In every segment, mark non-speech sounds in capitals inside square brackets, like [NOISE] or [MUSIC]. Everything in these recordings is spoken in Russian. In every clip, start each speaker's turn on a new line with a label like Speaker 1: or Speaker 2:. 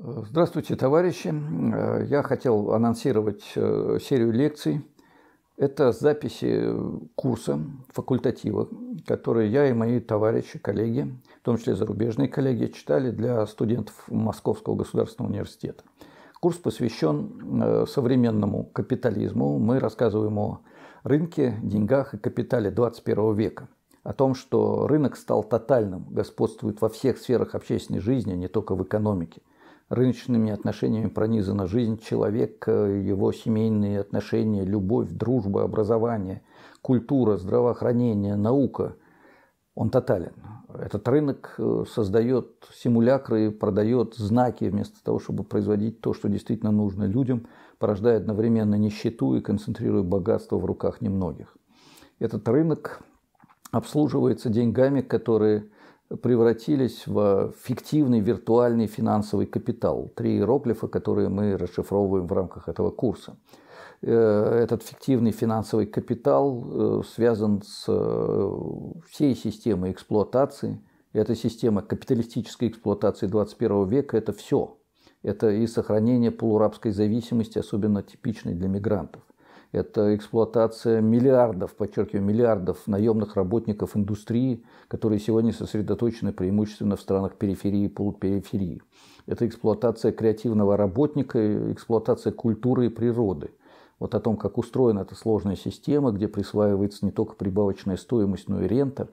Speaker 1: Здравствуйте, товарищи. Я хотел анонсировать э, серию лекций. Это записи курса факультатива, которые я и мои товарищи, коллеги, в том числе зарубежные коллеги, читали для студентов Московского государственного университета. Курс посвящен э, современному капитализму. Мы рассказываем о рынке, деньгах и капитале 21 века. О том, что рынок стал тотальным, господствует во всех сферах общественной жизни, а не только в экономике – рыночными отношениями пронизана жизнь человека, его семейные отношения, любовь, дружба, образование, культура, здравоохранение, наука. Он тотален. Этот рынок э, создает симулякры, продает знаки вместо того, чтобы производить то, что действительно нужно людям, порождая одновременно нищету и концентрируя богатство в руках немногих. Этот рынок обслуживается деньгами, которые превратились в фиктивный виртуальный финансовый капитал. Три иероглифа, которые мы расшифровываем в рамках этого курса. Э, этот фиктивный финансовый капитал э, связан с э, всей системой эксплуатации. Эта система капиталистической эксплуатации 21 века – это все. Это и сохранение полурабской зависимости, особенно типичной для мигрантов это эксплуатация миллиардов, подчеркиваю, миллиардов наемных работников индустрии, которые сегодня сосредоточены преимущественно в странах периферии и полупериферии. Это эксплуатация креативного работника, эксплуатация культуры и природы. Вот о том, как устроена эта сложная система, где присваивается не только прибавочная стоимость, но и рента,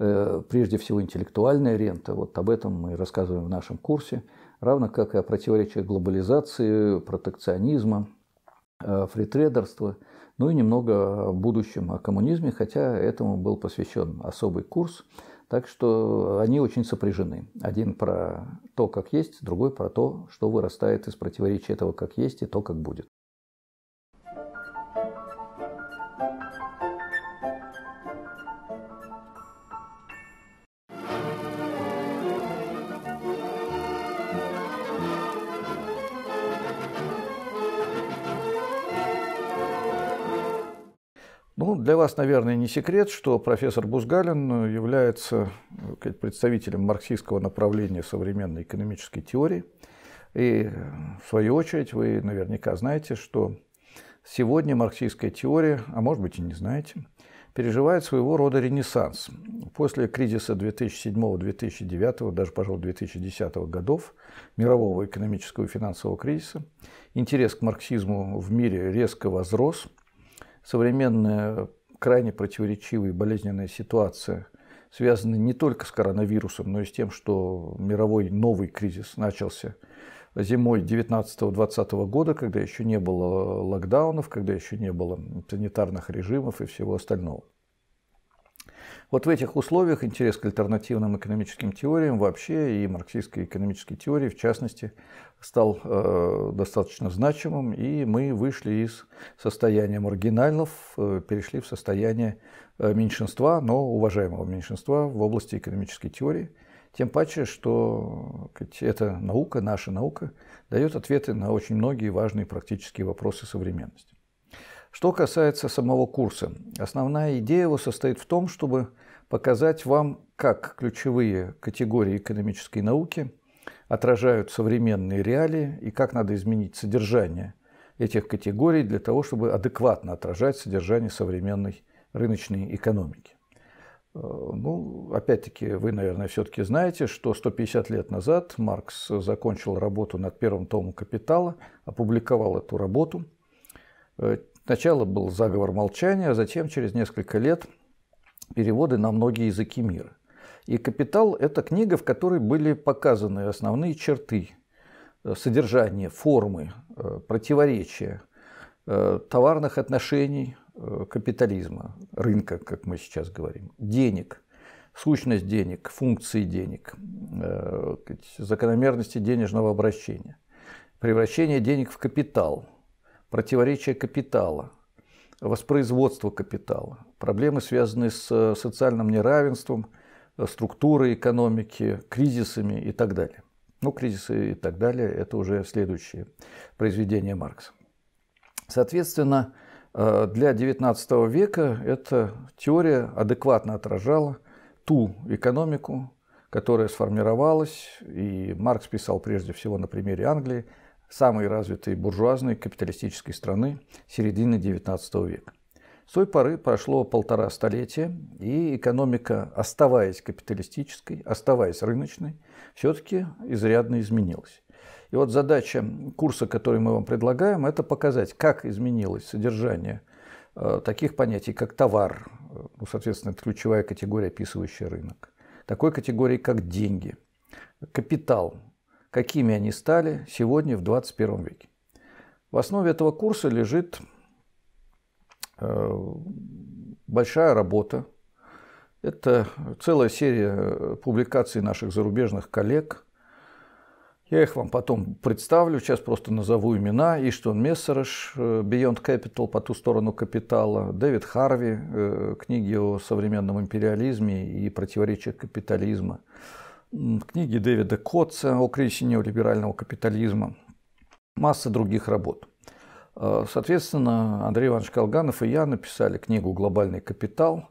Speaker 1: э, прежде всего интеллектуальная рента. Вот об этом мы рассказываем в нашем курсе, равно как и о противоречиях глобализации, протекционизма, Э, фритрейдерство, ну и немного о будущем, о коммунизме, хотя этому был посвящен особый курс. Так что они очень сопряжены. Один про то, как есть, другой про то, что вырастает из противоречия этого, как есть, и то, как будет. вас, наверное, не секрет, что профессор Бузгалин э, является э, представителем марксистского направления современной экономической теории. И, э, в свою очередь, вы наверняка знаете, что сегодня марксистская теория, а может быть и не знаете, переживает своего рода ренессанс. После кризиса 2007-2009, даже, пожалуй, 2010 годов, мирового экономического и финансового кризиса, интерес к марксизму в мире резко возрос. Современная крайне противоречивая и болезненная ситуация, связанная не только с коронавирусом, но и с тем, что мировой новый кризис начался зимой 19-20 года, когда еще не было локдаунов, когда еще не было санитарных режимов и всего остального. Вот в этих условиях интерес к альтернативным экономическим теориям вообще и марксистской экономической теории, в частности, стал э, достаточно значимым, и мы вышли из состояния маргиналов, э, перешли в состояние э, меньшинства, но уважаемого меньшинства в области экономической теории. Тем паче, что эта наука, наша наука, дает ответы на очень многие важные практические вопросы современности. Что касается самого курса, основная идея его состоит в том, чтобы показать вам, как ключевые категории экономической науки отражают современные реалии и как надо изменить содержание этих категорий для того, чтобы адекватно отражать содержание современной рыночной экономики. Э, ну, опять-таки, вы, наверное, все-таки знаете, что 150 лет назад Маркс закончил работу над первым томом «Капитала», опубликовал эту работу э, – Сначала был заговор молчания, а затем через несколько лет переводы на многие языки мира. И «Капитал» – это книга, в которой были показаны основные черты, э, содержания, формы, э, противоречия э, товарных отношений капитализма, рынка, как мы сейчас говорим, денег, сущность денег, функции денег, закономерности денежного обращения, превращение денег в капитал – противоречия капитала, воспроизводство капитала, проблемы, связанные с э, социальным неравенством, э, структурой экономики, кризисами и так далее. Ну, кризисы и так далее – это уже следующее произведение Маркса. Соответственно, э, для XIX века эта теория адекватно отражала ту экономику, которая сформировалась, и Маркс писал прежде всего на примере Англии – самой развитой буржуазной капиталистической страны середины XIX века. С той поры прошло полтора столетия, и экономика, оставаясь капиталистической, оставаясь рыночной, все-таки изрядно изменилась. И вот задача курса, который мы вам предлагаем, это показать, как изменилось содержание э, таких понятий, как товар, э, ну, соответственно, это ключевая категория, описывающая рынок, такой категории, как деньги, капитал, какими они стали сегодня в 21 веке. В основе этого курса лежит э, большая работа. Это целая серия э, публикаций наших зарубежных коллег. Я их вам потом представлю, сейчас просто назову имена. Иштон Мессереш, э, Beyond Capital, по ту сторону капитала, Дэвид Харви, книги о современном империализме и противоречиях капитализма – книги Дэвида Котца о крещении либерального капитализма, масса других работ. Э, соответственно, Андрей Иванович Колганов и я написали книгу «Глобальный капитал».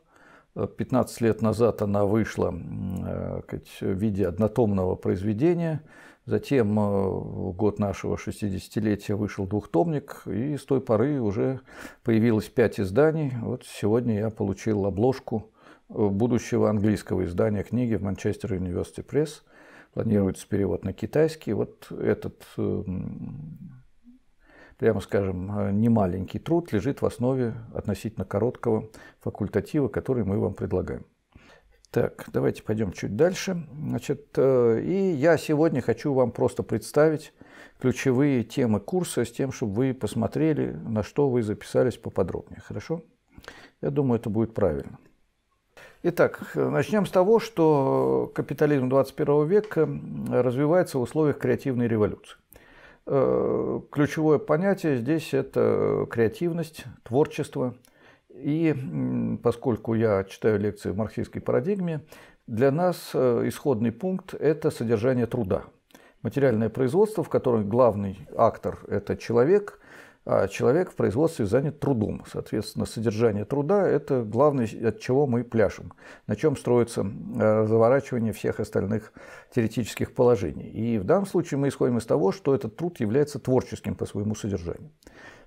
Speaker 1: 15 э, лет назад она вышла э, в виде однотомного произведения. Затем в год нашего 60-летия вышел двухтомник, и с той поры уже появилось пять изданий. Вот сегодня я получил обложку – будущего английского издания книги в Манчестер Университи Пресс. Планируется перевод на китайский. Вот этот, эм, прямо скажем, э, немаленький труд лежит в основе относительно короткого факультатива, который мы вам предлагаем. Так, давайте пойдем чуть дальше. Значит, э, и я сегодня хочу вам просто представить ключевые темы курса с тем, чтобы вы посмотрели, на что вы записались поподробнее. Хорошо? Я думаю, это будет правильно. Итак, начнем с того, что капитализм 21 века развивается в условиях креативной революции. Э, ключевое понятие здесь – это креативность, творчество. И поскольку я читаю лекции в марксистской парадигме, для нас э, исходный пункт – это содержание труда. Материальное производство, в котором главный актор – это человек – а человек в производстве занят трудом. Соответственно, содержание труда – это главное, от чего мы пляшем, на чем строится э, заворачивание всех остальных теоретических положений. И в данном случае мы исходим из того, что этот труд является творческим по своему содержанию.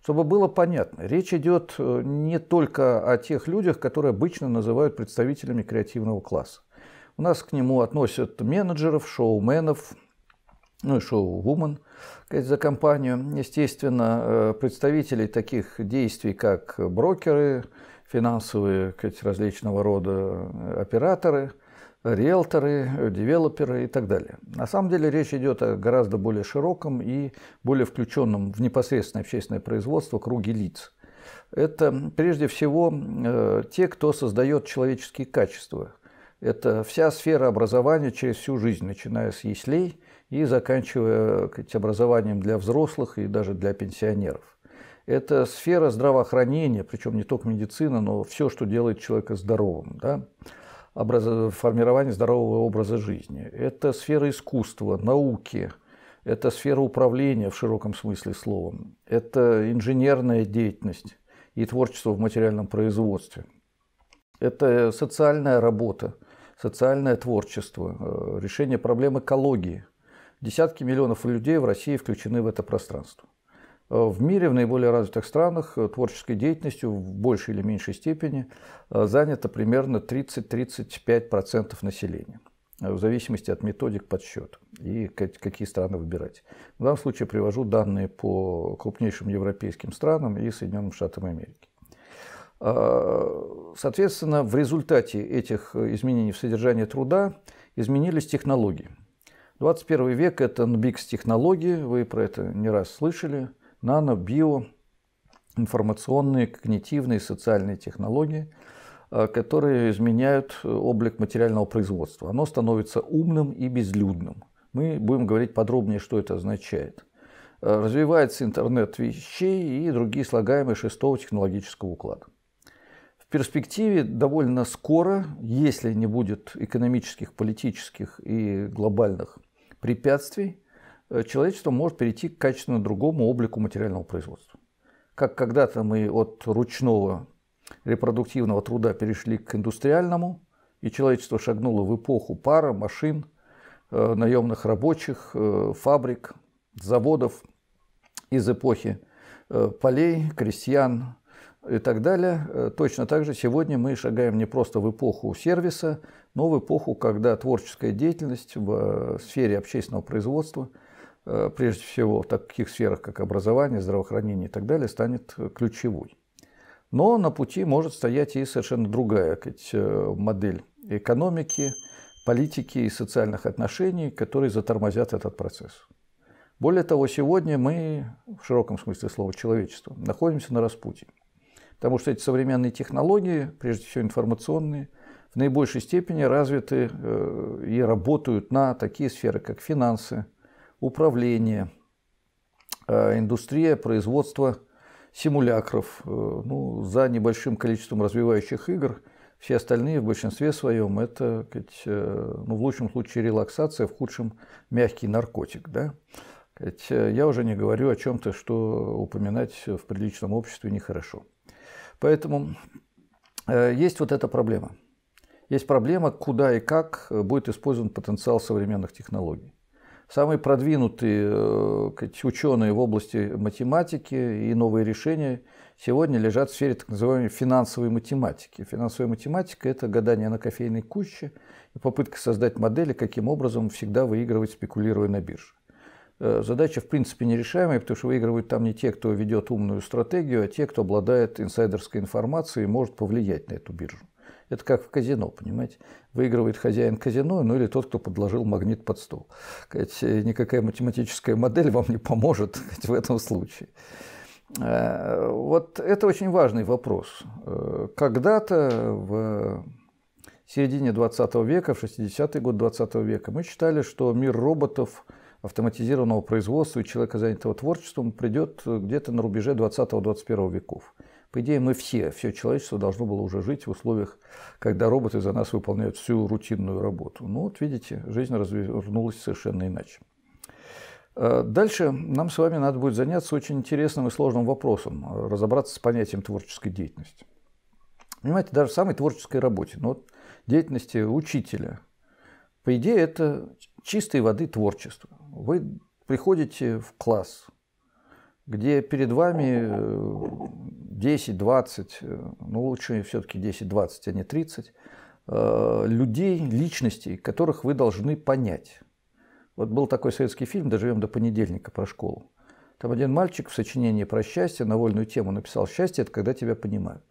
Speaker 1: Чтобы было понятно, речь идет э, не только о тех людях, которые обычно называют представителями креативного класса. У нас к нему относят менеджеров, шоуменов, ну и шоу-вумен – за компанию, естественно, э, представителей таких действий, как брокеры, финансовые различного рода э, операторы, риэлторы, девелоперы и так далее. На самом деле речь идет о гораздо более широком и более включенном в непосредственное общественное производство круге лиц. Это прежде всего э, те, кто создает человеческие качества. Это вся сфера образования через всю жизнь, начиная с яслей – и заканчивая сказать, образованием для взрослых и даже для пенсионеров. Это сфера здравоохранения, причем не только медицина, но все, что делает человека здоровым. Да? Образ... Формирование здорового образа жизни. Это сфера искусства, науки, это сфера управления в широком смысле словом. Это инженерная деятельность и творчество в материальном производстве. Это социальная работа, социальное творчество, э, решение проблем экологии – Десятки миллионов людей в России включены в это пространство. Э, в мире, в наиболее развитых странах, э, творческой деятельностью в большей или меньшей степени э, занято примерно 30-35% населения в зависимости от методик подсчета и какие страны выбирать. В данном случае привожу данные по крупнейшим европейским странам и Соединенным Штатам Америки. Соответственно, в результате этих изменений в содержании труда изменились технологии – 21 век – это NBIX-технологии, вы про это не раз слышали, нано, био, информационные, когнитивные, социальные технологии, э, которые изменяют э, облик материального производства. Оно становится умным и безлюдным. Мы будем говорить подробнее, что это означает. Э, развивается интернет вещей и другие слагаемые шестого технологического уклада. В перспективе довольно скоро, если не будет экономических, политических и глобальных препятствий э, человечество может перейти к качественно другому облику материального производства. Как когда-то мы от ручного репродуктивного труда перешли к индустриальному, и человечество шагнуло в эпоху пара, машин, э, наемных рабочих, э, фабрик, заводов из эпохи полей, крестьян, и так далее. Э, точно так же сегодня мы шагаем не просто в эпоху сервиса, но в эпоху, когда творческая деятельность в э, сфере общественного производства, э, прежде всего в таких сферах, как образование, здравоохранение и так далее, станет ключевой. Но на пути может стоять и совершенно другая сказать, модель экономики, политики и социальных отношений, которые затормозят этот процесс. Более того, сегодня мы, в широком смысле слова человечество, находимся на распутии. Потому что эти современные технологии, прежде всего информационные, в наибольшей степени развиты э, и работают на такие сферы, как финансы, управление, э, индустрия, производство симулякров. Э, ну, за небольшим количеством развивающих игр все остальные в большинстве своем это, ну, в лучшем случае, релаксация, в худшем – мягкий наркотик. Да? Я уже не говорю о чем-то, что упоминать в приличном обществе нехорошо. Поэтому э, есть вот эта проблема. Есть проблема, куда и как э, будет использован потенциал современных технологий. Самые продвинутые э, ученые в области математики и новые решения сегодня лежат в сфере так называемой финансовой математики. Финансовая математика – это гадание на кофейной куче и попытка создать модели, каким образом всегда выигрывать, спекулируя на бирже. Э, задача, в принципе, нерешаемая, потому что выигрывают там не те, кто ведет умную стратегию, а те, кто обладает инсайдерской информацией и может повлиять на эту биржу. Это как в казино, понимаете? Выигрывает хозяин казино, ну или тот, кто подложил магнит под стол. Э, никакая математическая модель вам не поможет [LAUGHS] в этом случае. Э, вот это очень важный вопрос. Когда-то в середине 20 века, в 60-е годы 20 века, мы считали, что мир роботов – автоматизированного производства и человека, занятого творчеством, придет э, где-то на рубеже 20-21 веков. По идее, мы все, все человечество должно было уже жить в условиях, когда роботы за нас выполняют всю рутинную работу. Ну вот видите, жизнь развернулась совершенно иначе. Э, дальше нам с вами надо будет заняться очень интересным и сложным вопросом, э, разобраться с понятием творческой деятельности. Понимаете, даже в самой творческой работе, но ну, вот деятельности учителя. По идее, это чистой воды творчество. Вы приходите в класс, где перед вами 10-20, э, э, ну лучше все-таки 10-20, а не 30, э, людей, личностей, которых вы должны понять. Вот был такой советский фильм «Доживем до понедельника» про школу. Там один мальчик в сочинении про счастье на вольную тему написал «Счастье – это когда тебя понимают».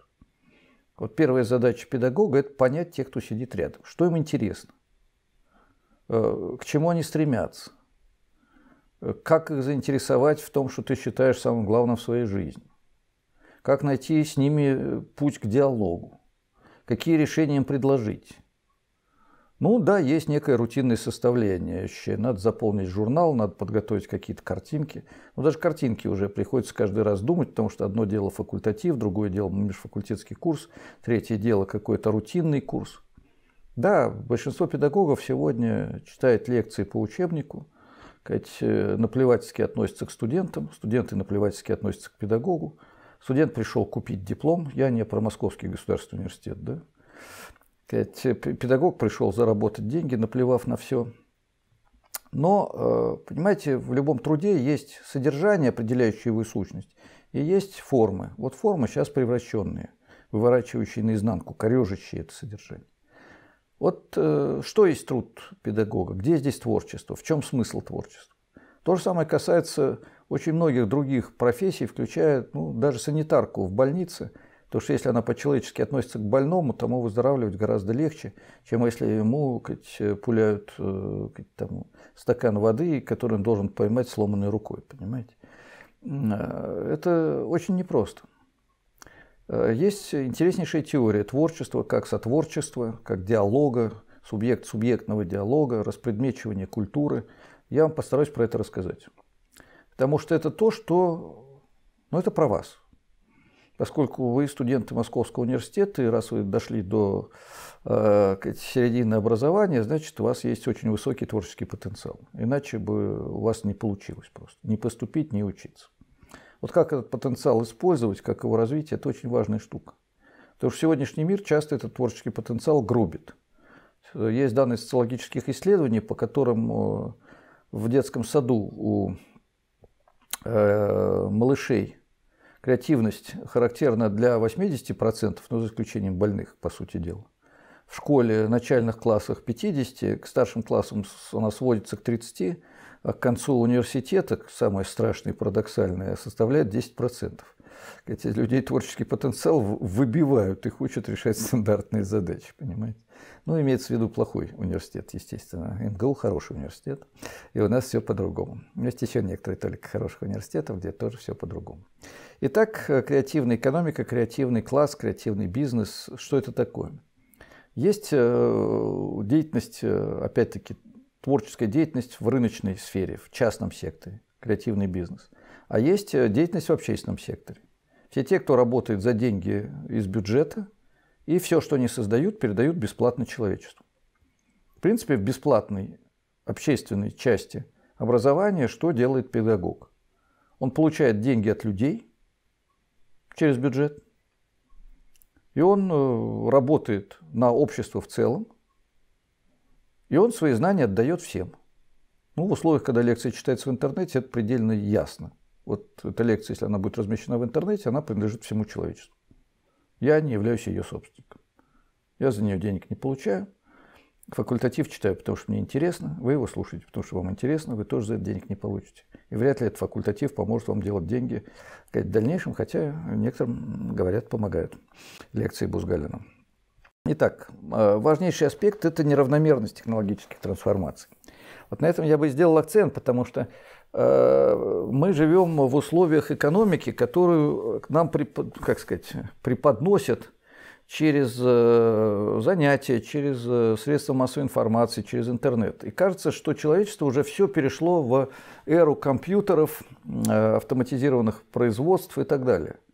Speaker 1: Вот первая задача педагога – это понять тех, кто сидит рядом. Что им интересно? Э, к чему они стремятся, как их заинтересовать в том, что ты считаешь самым главным в своей жизни, как найти с ними путь к диалогу, какие решения им предложить. Ну да, есть некое рутинное составление. Надо заполнить журнал, надо подготовить какие-то картинки. Но ну, даже картинки уже приходится каждый раз думать, потому что одно дело факультатив, другое дело межфакультетский курс, третье дело какой-то рутинный курс – да, большинство педагогов сегодня читает лекции по учебнику, э, наплевательски относятся к студентам, студенты наплевательски относятся к педагогу. Студент пришел купить диплом, я не про Московский государственный университет, да. Э, педагог пришел заработать деньги, наплевав на все. Но, э, понимаете, в любом труде есть содержание, определяющее его сущность, и есть формы. Вот формы сейчас превращенные, выворачивающие наизнанку, корежащие это содержание. Вот э, что есть труд педагога? Где здесь творчество? В чем смысл творчества? То же самое касается очень многих других профессий, включая ну, даже санитарку в больнице. Потому что если она по-человечески относится к больному, тому выздоравливать гораздо легче, чем если ему кать, пуляют э, кать, там, стакан воды, который он должен поймать сломанной рукой. Понимаете? Э, это очень непросто. Э, есть интереснейшая теория творчества как сотворчества, как диалога, субъект-субъектного диалога, распредмечивания культуры. Я вам постараюсь про это рассказать. Потому что это то, что... Ну, это про вас. Поскольку вы студенты Московского университета, и раз вы дошли до э, середины образования, значит, у вас есть очень высокий творческий потенциал. Иначе бы у вас не получилось просто. Не поступить, не учиться. Вот как этот потенциал использовать, как его развить, это очень важная штука. Потому что сегодняшний мир часто этот творческий потенциал грубит. Есть данные социологических исследований, по которым э, в детском саду у э, малышей креативность характерна для 80%, но ну, за исключением больных, по сути дела. В школе, начальных классах 50, к старшим классам она сводится к 30, а к концу университета, самое страшное и парадоксальное, составляет 10%. Эти людей творческий потенциал выбивают, и хочет решать [LAUGHS] стандартные задачи, понимаете? Ну, имеется в виду плохой университет, естественно. МГУ хороший университет, и у нас все по-другому. Есть еще некоторые только хороших университетов, где тоже все по-другому. Итак, э, креативная экономика, креативный класс, креативный бизнес, что это такое? Есть э, деятельность, э, опять-таки, творческая деятельность в рыночной сфере, в частном секторе, креативный бизнес. А есть э, деятельность в общественном секторе. Все те, кто работает за деньги из бюджета, и все, что они создают, передают бесплатно человечеству. В принципе, в бесплатной общественной части образования что делает педагог? Он получает деньги от людей через бюджет, и он э, работает на общество в целом, и он свои знания отдает всем. Ну, в условиях, когда лекция читается в интернете, это предельно ясно. Вот эта лекция, если она будет размещена в интернете, она принадлежит всему человечеству. Я не являюсь ее собственником. Я за нее денег не получаю. Факультатив читаю, потому что мне интересно. Вы его слушаете, потому что вам интересно. Вы тоже за это денег не получите. И вряд ли этот факультатив поможет вам делать деньги в дальнейшем, хотя некоторым, говорят, помогают лекции Бузгалина. Итак, э, важнейший аспект – это неравномерность технологических трансформаций. Вот на этом я бы сделал акцент, потому что э, мы живем в условиях экономики, которую к нам как сказать, преподносят через э, занятия, через средства массовой информации, через интернет. И кажется, что человечество уже все перешло в эру компьютеров, автоматизированных производств и так далее –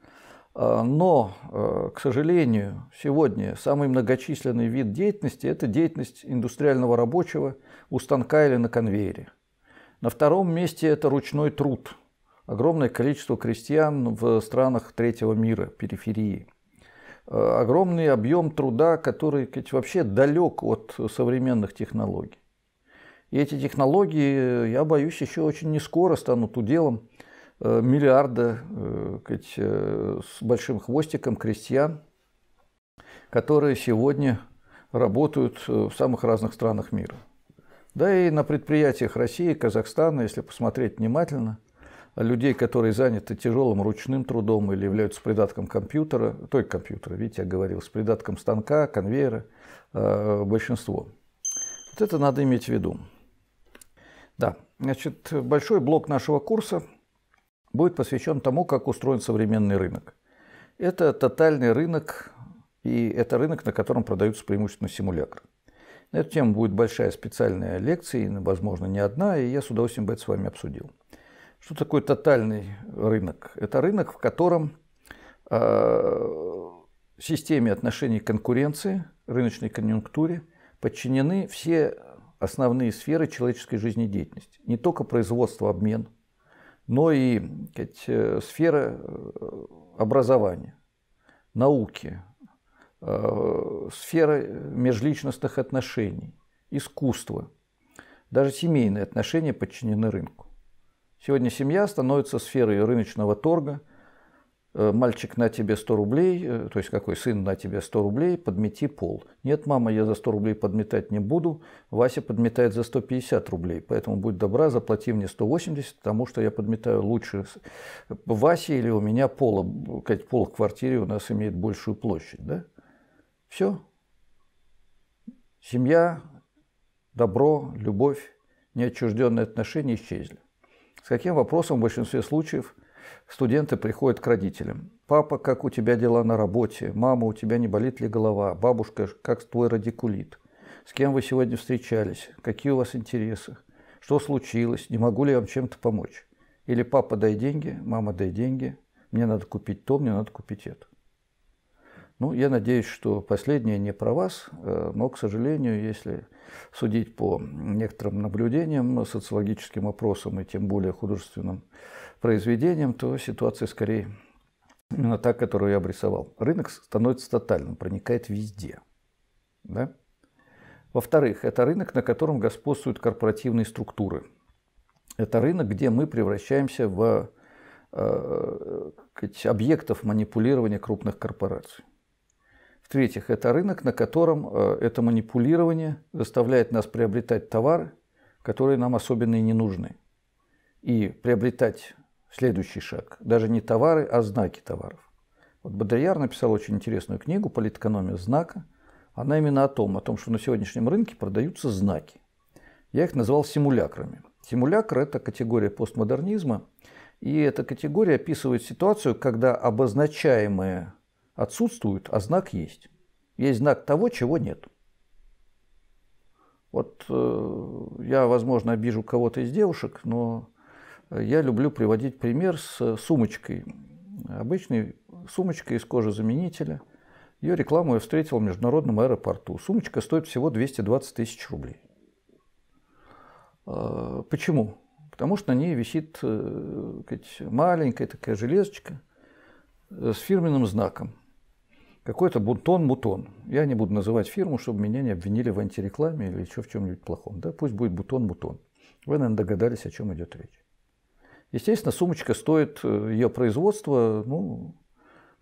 Speaker 1: а, но, а, к сожалению, сегодня самый многочисленный вид деятельности – это деятельность индустриального рабочего у станка или на конвейере. На втором месте это ручной труд. Огромное количество крестьян в странах третьего мира, периферии. А, огромный объем труда, который вообще далек от современных технологий. И эти технологии, я боюсь, еще очень не скоро станут уделом Э, миллиарда э, э, с большим хвостиком крестьян, которые сегодня работают в самых разных странах мира. Да и на предприятиях России, Казахстана, если посмотреть внимательно, людей, которые заняты тяжелым ручным трудом или являются придатком компьютера, той компьютера, видите, я говорил, с придатком станка, конвейера, большинство. Вот это надо иметь в виду. Да, значит, большой блок нашего курса – будет посвящен тому, как устроен современный рынок. Это тотальный рынок, и это рынок, на котором продаются преимущественно симулякры. На эту тему будет большая специальная лекция, возможно, не одна, и я с удовольствием бы это с вами обсудил. Что такое тотальный рынок? Это рынок, в котором э, системе отношений конкуренции, рыночной конъюнктуре подчинены все основные сферы человеческой жизнедеятельности. Не только производство, обмен – но и сказать, э, сферы э, образования, науки, э, сфера межличностных отношений, искусства. Даже семейные отношения подчинены рынку. Сегодня семья становится сферой рыночного торга – Э, мальчик, на тебе 100 рублей, э, то есть какой сын, на тебе 100 рублей, подмети пол. Нет, мама, я за 100 рублей подметать не буду, Вася подметает за 150 рублей, поэтому будь добра, заплати мне 180, потому что я подметаю лучше Васи или у меня пола, как пол в квартире у нас имеет большую площадь, да? Все. Семья, добро, любовь, неотчужденные отношения исчезли. С каким вопросом в большинстве случаев – студенты приходят к родителям. Папа, как у тебя дела на работе? Мама, у тебя не болит ли голова? Бабушка, как твой радикулит? С кем вы сегодня встречались? Какие у вас интересы? Что случилось? Не могу ли я вам чем-то помочь? Или папа, дай деньги, мама, дай деньги. Мне надо купить то, мне надо купить это. Ну, я надеюсь, что последнее не про вас, э, но, к сожалению, если судить по некоторым наблюдениям, социологическим опросам и тем более художественным произведением то ситуация скорее именно та, которую я обрисовал. Рынок становится тотальным, проникает везде. Да? Во-вторых, это рынок, на котором господствуют корпоративные структуры. Это рынок, где мы превращаемся в э, объектов манипулирования крупных корпораций. В-третьих, это рынок, на котором э, это манипулирование заставляет нас приобретать товары, которые нам особенно и не нужны. И приобретать следующий шаг. Даже не товары, а знаки товаров. Вот Бодрияр написал очень интересную книгу «Политэкономия знака». Она именно о том, о том, что на сегодняшнем рынке продаются знаки. Я их назвал симулякрами. Симулякр – это категория постмодернизма, и эта категория описывает ситуацию, когда обозначаемые отсутствуют, а знак есть. Есть знак того, чего нет. Вот э, я, возможно, обижу кого-то из девушек, но я люблю приводить пример с э, сумочкой. Обычной сумочкой из кожезаменителя. Ее рекламу я встретил в международном аэропорту. Сумочка стоит всего 220 тысяч рублей. А, почему? Потому что на ней висит э, маленькая такая железочка э, с фирменным знаком. Какой-то бутон-мутон. Я не буду называть фирму, чтобы меня не обвинили в антирекламе или еще в чем-нибудь плохом. Да? Пусть будет бутон-мутон. Вы, наверное, догадались, о чем идет речь. Естественно, сумочка стоит, э, ее производство, ну,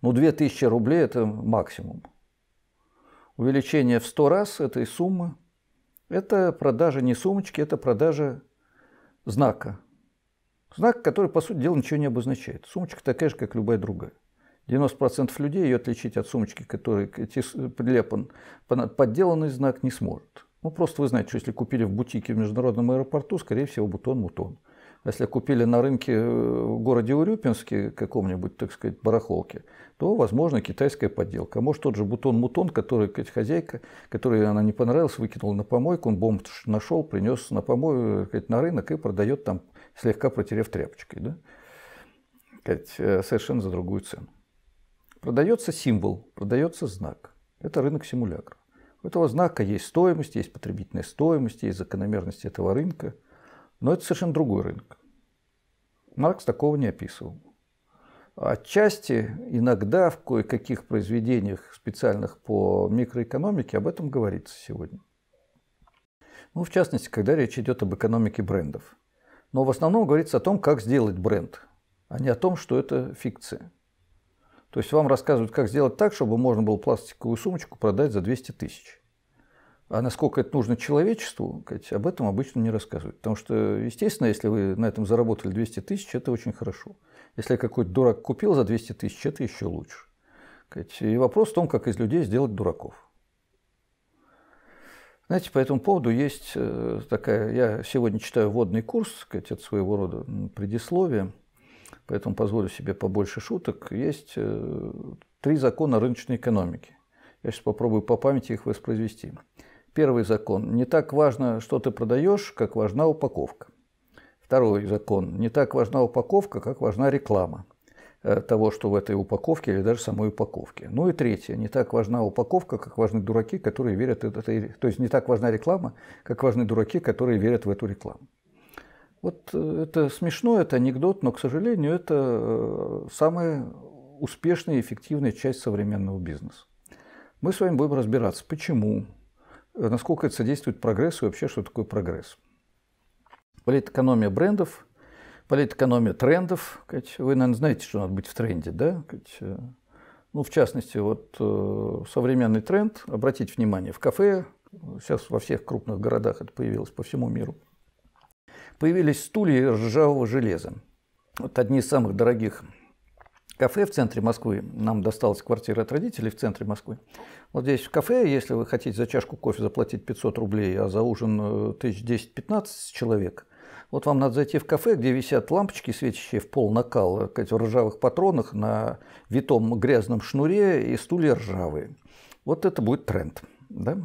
Speaker 1: ну 2000 рублей – это максимум. Увеличение в 100 раз этой суммы – это продажа не сумочки, это продажа знака. Знак, который, по сути дела, ничего не обозначает. Сумочка такая же, как любая другая. 90% людей ее отличить от сумочки, которой прилепан подделанный знак, не сможет. Ну, просто вы знаете, что если купили в бутике в международном аэропорту, скорее всего, бутон-мутон. -бутон. -мутон. Если купили на рынке э, в городе Урюпинске каком-нибудь, так сказать, барахолке, то, возможно, китайская подделка. А может, тот же бутон-мутон, который сказать, хозяйка, который она не понравилась, выкинула на помойку, он бомб нашел, принес на помойку сказать, на рынок и продает там, слегка протерев тряпочкой. Да? Сказать, э, совершенно за другую цену. Продается символ, продается знак. Это рынок симулякров. У этого знака есть стоимость, есть потребительная стоимость, есть закономерность этого рынка – но это совершенно другой рынок. Маркс такого не описывал. Отчасти иногда в кое-каких произведениях специальных по микроэкономике об этом говорится сегодня. Ну, в частности, когда речь идет об экономике брендов. Но в основном говорится о том, как сделать бренд, а не о том, что это фикция. То есть вам рассказывают, как сделать так, чтобы можно было пластиковую сумочку продать за 200 тысяч. А насколько это нужно человечеству, об этом обычно не рассказывают. Потому что, естественно, если вы на этом заработали 200 тысяч, это очень хорошо. Если какой-то дурак купил за 200 тысяч, это еще лучше. И вопрос в том, как из людей сделать дураков. Знаете, по этому поводу есть э, такая... Я сегодня читаю водный курс, это своего рода предисловие, поэтому позволю себе побольше шуток. Есть э, три закона рыночной экономики. Я сейчас попробую по памяти их воспроизвести. Первый закон. Не так важно, что ты продаешь, как важна упаковка. Второй закон. Не так важна упаковка, как важна реклама э, того, что в этой упаковке или даже самой упаковке. Ну и третье. Не так важна упаковка, как важны дураки, которые верят в это. То есть не так важна реклама, как важны дураки, которые верят в эту рекламу. Вот э, это смешно, это анекдот, но, к сожалению, это э, самая успешная и эффективная часть современного бизнеса. Мы с вами будем разбираться, почему, Э, насколько это содействует прогрессу и вообще, что такое прогресс. Политэкономия брендов, политэкономия трендов. Вы, наверное, знаете, что надо быть в тренде, да? Э, ну, в частности, вот э, современный тренд, обратите внимание, в кафе, сейчас во всех крупных городах это появилось по всему миру, появились стулья из ржавого железа. Вот одни из самых дорогих кафе в центре Москвы, нам досталась квартира от родителей в центре Москвы, вот здесь в кафе, если вы хотите за чашку кофе заплатить 500 рублей, а за ужин 1010-15 э, человек, вот вам надо зайти в кафе, где висят лампочки, светящие в пол накал, э, в ржавых патронах, на витом грязном шнуре и стулья ржавые. Вот это будет тренд. Да?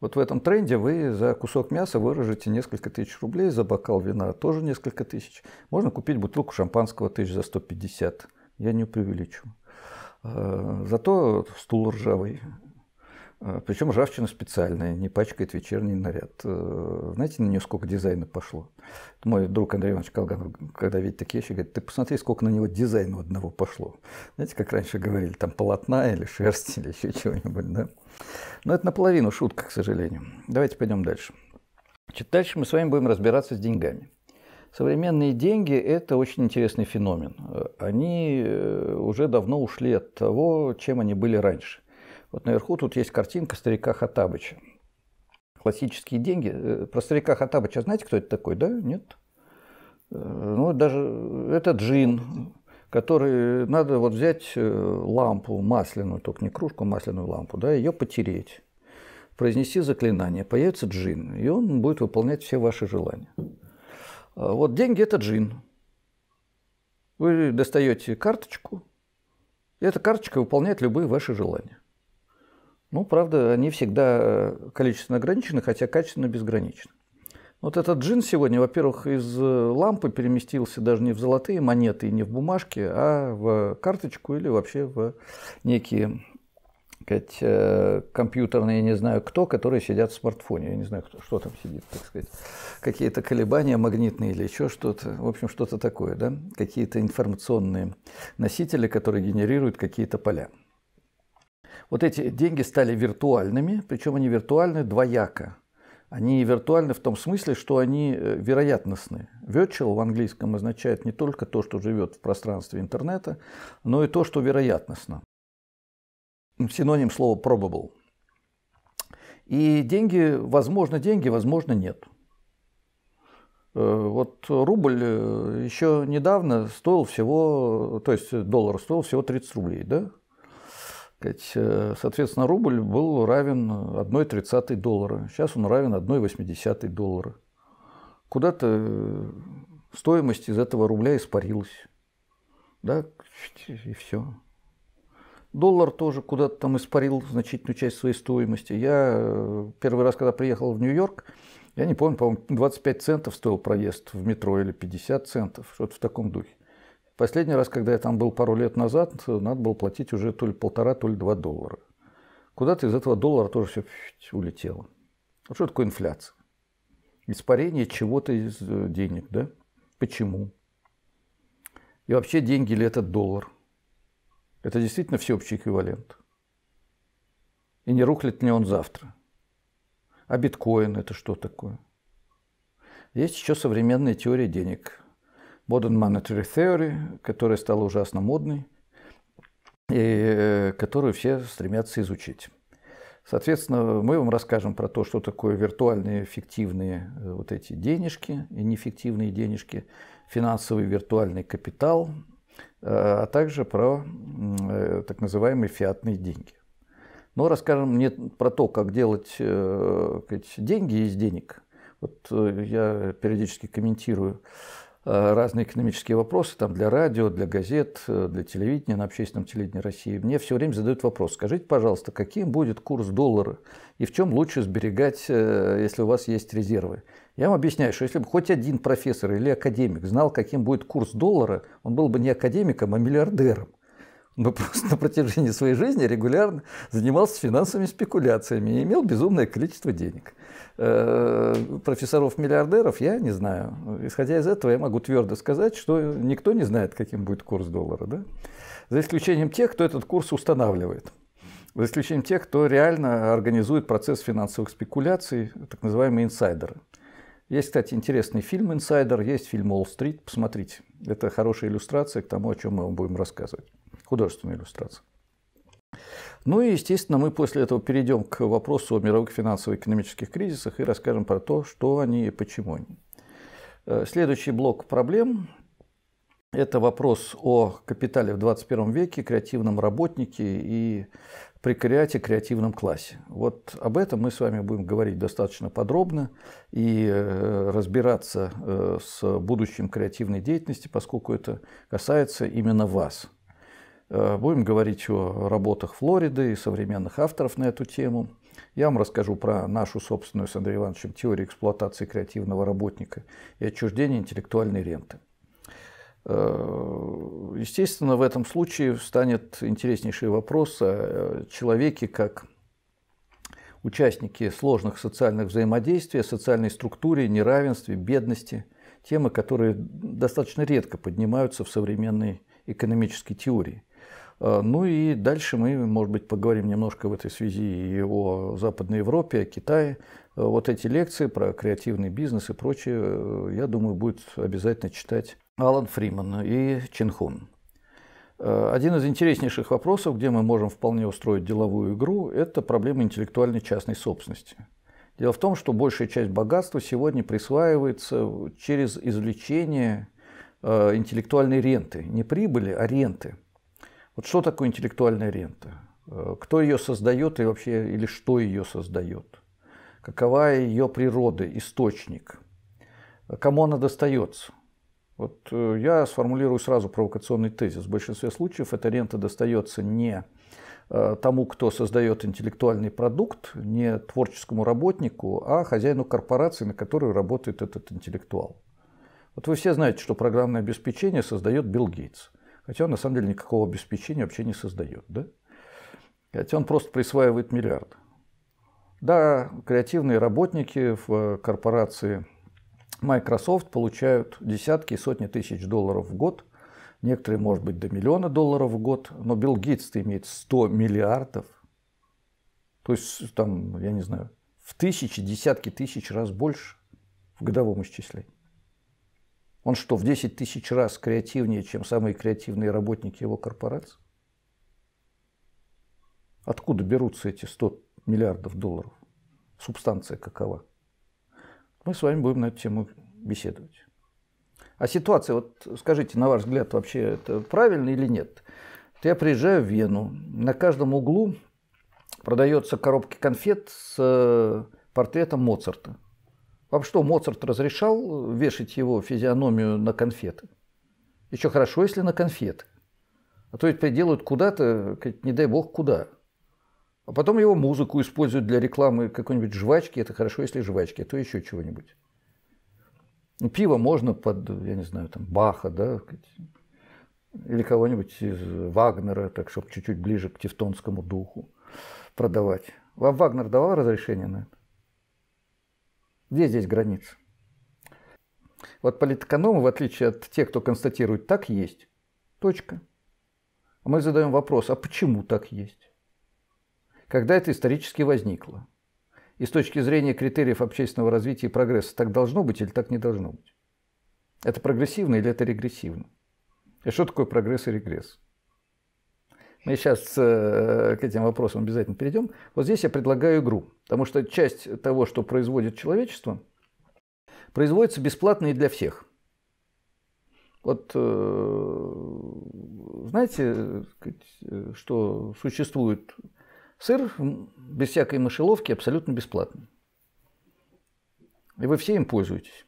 Speaker 1: Вот в этом тренде вы за кусок мяса выражите несколько тысяч рублей, за бокал вина тоже несколько тысяч. Можно купить бутылку шампанского тысяч за 150. Я не преувеличиваю. Э, зато стул ржавый. Э, Причем ржавчина специальная, не пачкает вечерний наряд. Э, знаете, на нее сколько дизайна пошло? Мой друг Андрей Иванович Колганов, когда видит такие вещи, говорит, ты посмотри, сколько на него дизайна одного пошло. Знаете, как раньше говорили, там полотна или шерсть или еще чего-нибудь, да? Но это наполовину шутка, к сожалению. Давайте пойдем дальше. дальше мы с вами будем разбираться с деньгами. Современные деньги – это очень интересный феномен. Они э, уже давно ушли от того, чем они были раньше. Вот наверху тут есть картинка старика Хатабыча. Классические деньги. Э, про старика Хатабыча знаете, кто это такой, да? Нет? Э, ну, даже это джин, который надо вот взять лампу масляную, только не кружку, а масляную лампу, да, ее потереть, произнести заклинание, появится джин, и он будет выполнять все ваши желания. Вот деньги – это джин. Вы достаете карточку, и эта карточка выполняет любые ваши желания. Ну, правда, они всегда количественно ограничены, хотя качественно безграничны. Вот этот джин сегодня, во-первых, из лампы переместился даже не в золотые монеты и не в бумажки, а в карточку или вообще в некие сказать, э, компьютерные, не знаю кто, которые сидят в смартфоне. Я не знаю, кто, что там сидит, так сказать. Какие-то колебания магнитные или еще что-то. В общем, что-то такое, да? Какие-то информационные носители, которые генерируют какие-то поля. Вот эти деньги стали виртуальными, причем они виртуальны двояко. Они виртуальны в том смысле, что они э, вероятностны. Virtual в английском означает не только то, что живет в пространстве интернета, но и то, что вероятностно синоним слова probable. И деньги, возможно, деньги, возможно, нет. Э, вот рубль э, еще недавно стоил всего, то есть доллар стоил всего 30 рублей, да? Э, соответственно, рубль был равен 1,30 доллара. Сейчас он равен 1,80 доллара. Куда-то стоимость из этого рубля испарилась. Да, и все. Доллар тоже куда-то там испарил значительную часть своей стоимости. Я э, первый раз, когда приехал в Нью-Йорк, я не помню, по-моему, 25 центов стоил проезд в метро или 50 центов, что-то в таком духе. Последний раз, когда я там был пару лет назад, надо было платить уже то ли полтора, то ли два доллара. Куда-то из этого доллара тоже все улетело. Вот что такое инфляция? Испарение чего-то из э, денег, да? Почему? И вообще деньги ли это доллар? это действительно всеобщий эквивалент. И не рухнет ли он завтра? А биткоин это что такое? Есть еще современная теория денег. Modern Monetary Theory, которая стала ужасно модной и э, которую все стремятся изучить. Соответственно, мы вам расскажем про то, что такое виртуальные фиктивные э, вот эти денежки и нефиктивные денежки, финансовый виртуальный капитал, Э, а также про э, так называемые фиатные деньги. Но ну, расскажем мне про то, как делать э, деньги из денег. Вот я периодически комментирую разные экономические вопросы там, для радио, для газет, для телевидения, на общественном телевидении России. Мне все время задают вопрос, скажите, пожалуйста, каким будет курс доллара и в чем лучше сберегать, если у вас есть резервы? Я вам объясняю, что если бы хоть один профессор или академик знал, каким будет курс доллара, он был бы не академиком, а миллиардером. Он бы просто на протяжении своей жизни регулярно занимался финансовыми спекуляциями и имел безумное количество денег. Э, профессоров-миллиардеров я не знаю. Исходя из этого, я могу твердо сказать, что никто не знает, каким будет курс доллара. Да? За исключением тех, кто этот курс устанавливает за исключением тех, кто реально организует процесс финансовых спекуляций, так называемые инсайдеры. Есть, кстати, интересный фильм «Инсайдер», есть фильм «Уолл-стрит». Посмотрите. Это хорошая иллюстрация к тому, о чем мы вам будем рассказывать. Художественная иллюстрация. Ну и, естественно, мы после этого перейдем к вопросу о мировых финансово-экономических кризисах и расскажем про то, что они и почему они. Э, следующий блок проблем – это вопрос о капитале в 21 веке, креативном работнике и при Креате креативном классе. Вот об этом мы с вами будем говорить достаточно подробно и э, разбираться э, с будущим креативной деятельности, поскольку это касается именно вас. Э, будем говорить о работах Флориды и современных авторов на эту тему. Я вам расскажу про нашу собственную с Андреем Ивановичем теорию эксплуатации креативного работника и отчуждения интеллектуальной ренты. Э, естественно, в этом случае встанет интереснейший вопрос о э, человеке как участнике сложных социальных взаимодействий, социальной структуре, неравенстве, бедности, темы, которые достаточно редко поднимаются в современной экономической теории. Э, ну и дальше мы, может быть, поговорим немножко в этой связи и о Западной Европе, о Китае. Вот эти лекции про креативный бизнес и прочее, я думаю, будет обязательно читать Алан Фриман и Чин Хун. Э, один из интереснейших вопросов, где мы можем вполне устроить деловую игру, это проблема интеллектуальной частной собственности. Дело в том, что большая часть богатства сегодня присваивается через извлечение э, интеллектуальной ренты. Не прибыли, а ренты. Вот что такое интеллектуальная рента? Э, кто ее создает и вообще, или что ее создает? Какова ее природа, источник? Кому она достается? Вот э, я сформулирую сразу провокационный тезис. В большинстве случаев эта рента достается не э, тому, кто создает интеллектуальный продукт, не творческому работнику, а хозяину корпорации, на которую работает этот интеллектуал. Вот вы все знаете, что программное обеспечение создает Билл Гейтс. Хотя он на самом деле никакого обеспечения вообще не создает. Да? Хотя он просто присваивает миллиард. Да, креативные работники в э, корпорации Microsoft получают десятки и сотни тысяч долларов в год, некоторые, может быть, до миллиона долларов в год, но Билл Гейтс имеет 100 миллиардов, то есть там, я не знаю, в тысячи, десятки тысяч раз больше в годовом исчислении. Он что, в 10 тысяч раз креативнее, чем самые креативные работники его корпорации? Откуда берутся эти 100 миллиардов долларов? Субстанция какова? мы с вами будем на эту тему беседовать. А ситуация, вот скажите, на ваш взгляд, вообще это правильно или нет? Вот я приезжаю в Вену, на каждом углу продается коробки конфет с э, портретом Моцарта. Вам что, Моцарт разрешал вешать его физиономию на конфеты? Еще хорошо, если на конфеты. А то ведь приделают куда-то, не дай бог, куда. А потом его музыку используют для рекламы какой-нибудь жвачки. Это хорошо, если жвачки, а то еще чего-нибудь. Ну, пиво можно под, я не знаю, там, Баха, да, или кого-нибудь из Вагнера, так, чтобы чуть-чуть ближе к тевтонскому духу продавать. Вам Вагнер давал разрешение на это? Где здесь граница? Вот политэкономы, в отличие от тех, кто констатирует, так есть. Точка. А мы задаем вопрос, а почему так есть? когда это исторически возникло. И с точки зрения критериев общественного развития и прогресса, так должно быть или так не должно быть? Это прогрессивно или это регрессивно? И что такое прогресс и регресс? Мы сейчас э, к этим вопросам обязательно перейдем. Вот здесь я предлагаю игру, потому что часть того, что производит человечество, производится бесплатно и для всех. Вот э, знаете, э, что существует Сыр без всякой мышеловки абсолютно бесплатный. И вы все им пользуетесь.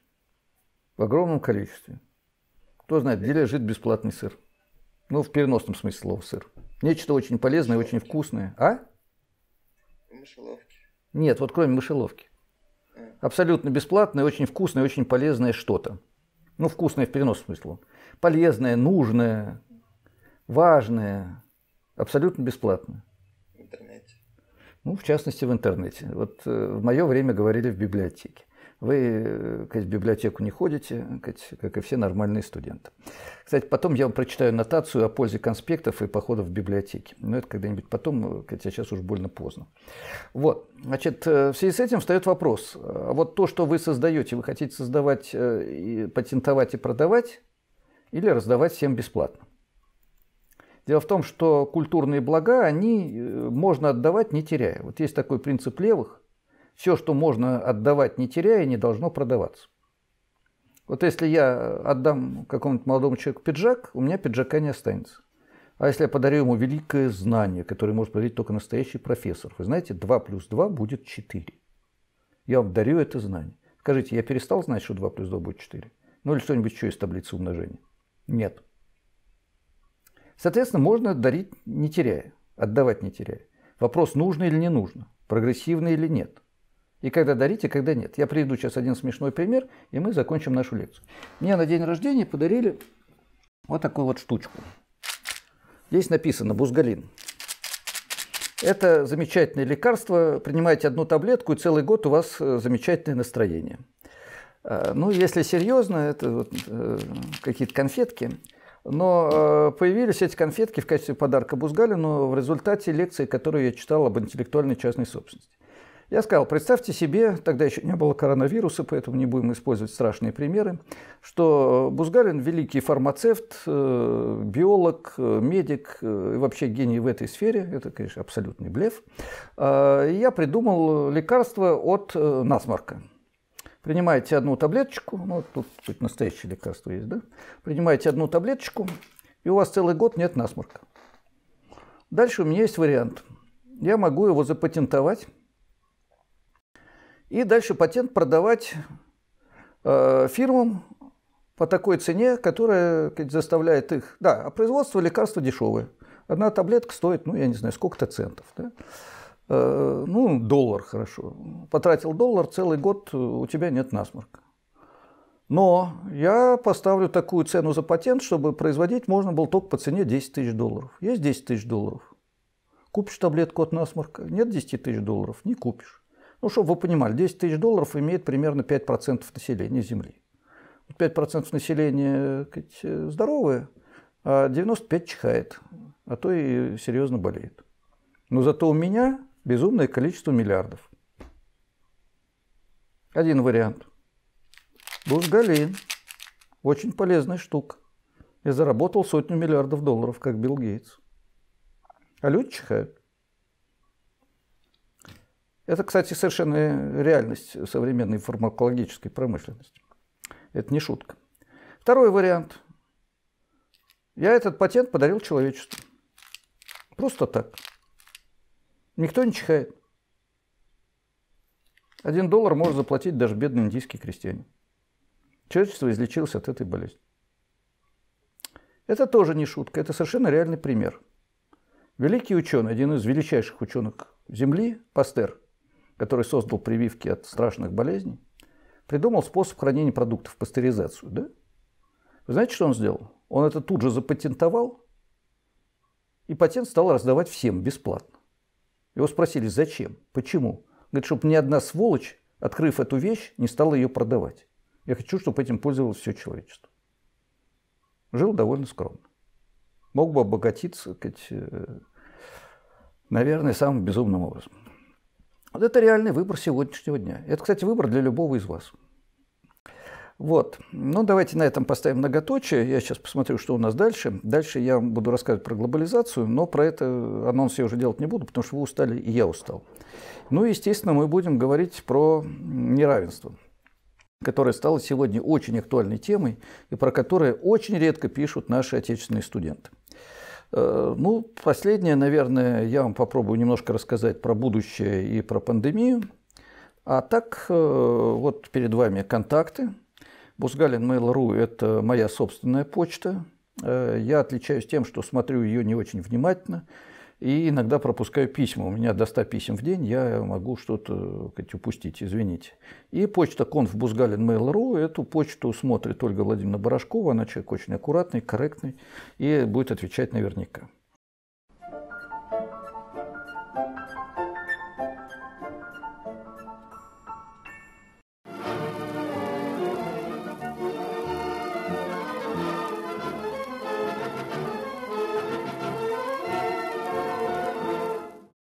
Speaker 1: В огромном количестве. Кто знает, где лежит бесплатный сыр? Ну, в переносном смысле слова сыр. Нечто очень полезное, очень вкусное. А? Мышеловки. Нет, вот кроме мышеловки. А. Абсолютно бесплатное, очень вкусное, очень полезное что-то. Ну, вкусное в переносном смысле. Полезное, нужное, важное, абсолютно бесплатное. Ну, в частности, в интернете. Вот э, в мое время говорили в библиотеке. Вы в э, библиотеку не ходите, как и все нормальные студенты. Кстати, потом я вам прочитаю нотацию о пользе конспектов и походов в библиотеке. Но это когда-нибудь потом, э, хотя сейчас уж больно поздно. Вот, значит, в связи с этим встает вопрос. А вот то, что вы создаете, вы хотите создавать, и патентовать и продавать или раздавать всем бесплатно? Дело в том, что культурные блага, они э, можно отдавать, не теряя. Вот есть такой принцип левых. Все, что можно отдавать, не теряя, не должно продаваться. Вот если я отдам какому-то молодому человеку пиджак, у меня пиджака не останется. А если я подарю ему великое знание, которое может подарить только настоящий профессор, вы знаете, 2 плюс 2 будет 4. Я вам дарю это знание. Скажите, я перестал знать, что 2 плюс 2 будет 4? Ну или что-нибудь еще из таблицы умножения? Нет. Соответственно, можно дарить не теряя, отдавать не теряя. Вопрос, нужно или не нужно, прогрессивно или нет. И когда дарите, когда нет. Я приведу сейчас один смешной пример, и мы закончим нашу лекцию. Мне на день рождения подарили вот такую вот штучку. Здесь написано «Бузгалин». Это замечательное лекарство. Принимайте одну таблетку, и целый год у вас э, замечательное настроение. Э, ну, если серьезно, это вот э, какие-то конфетки – но э, появились эти конфетки в качестве подарка Бузгалину в результате лекции, которую я читал об интеллектуальной частной собственности. Я сказал, представьте себе, тогда еще не было коронавируса, поэтому не будем использовать страшные примеры, что Бузгалин – великий фармацевт, э, биолог, э, медик э, и вообще гений в этой сфере. Это, конечно, абсолютный блеф. А, я придумал лекарство от э, насморка – Принимаете одну таблеточку, ну тут чуть настоящее лекарство есть, да? Принимаете одну таблеточку, и у вас целый год нет насморка. Дальше у меня есть вариант. Я могу его запатентовать и дальше патент продавать э, фирмам по такой цене, которая как, заставляет их... Да, а производство лекарства дешевое. Одна таблетка стоит, ну, я не знаю, сколько-то центов. Да? Э, ну, доллар хорошо. Потратил доллар, целый год э, у тебя нет насморка. Но я поставлю такую цену за патент, чтобы производить можно было только по цене 10 тысяч долларов. Есть 10 тысяч долларов? Купишь таблетку от насморка? Нет 10 тысяч долларов? Не купишь. Ну, чтобы вы понимали, 10 тысяч долларов имеет примерно 5% населения Земли. 5% населения сказать, э, здоровые, а 95 чихает, а то и серьезно болеет. Но зато у меня безумное количество миллиардов. Один вариант. Бузгалин. Очень полезная штука. И заработал сотню миллиардов долларов, как Билл Гейтс. А люди чихают. Это, кстати, совершенно реальность современной фармакологической промышленности. Это не шутка. Второй вариант. Я этот патент подарил человечеству. Просто так. Никто не чихает. Один доллар может заплатить даже бедный индийский крестьянин. Человечество излечилось от этой болезни. Это тоже не шутка, это совершенно реальный пример. Великий ученый, один из величайших ученых Земли, Пастер, который создал прививки от страшных болезней, придумал способ хранения продуктов, пастеризацию. Да? Вы знаете, что он сделал? Он это тут же запатентовал, и патент стал раздавать всем бесплатно. Его спросили, зачем, почему. Говорит, чтобы ни одна сволочь, открыв эту вещь, не стала ее продавать. Я хочу, чтобы этим пользовалось все человечество. Жил довольно скромно. Мог бы обогатиться, сказать, э, наверное, самым безумным образом. Вот это реальный выбор сегодняшнего дня. Это, кстати, выбор для любого из вас. Вот. Ну, давайте на этом поставим многоточие. Я сейчас посмотрю, что у нас дальше. Дальше я буду рассказывать про глобализацию, но про это анонс я уже делать не буду, потому что вы устали, и я устал. Ну, естественно, мы будем говорить про неравенство которое стало сегодня очень актуальной темой и про которое очень редко пишут наши отечественные студенты. Э, ну, последнее, наверное, я вам попробую немножко рассказать про будущее и про пандемию. А так, э, вот перед вами контакты, Бузгалин Mail.ru – это моя собственная почта. Э, я отличаюсь тем, что смотрю ее не очень внимательно и иногда пропускаю письма. У меня до 100 писем в день, я могу что-то э, упустить, извините. И почта конф Бузгалин Mail.ru, эту почту смотрит Ольга Владимировна Барашкова, она человек очень аккуратный, корректный и будет отвечать наверняка.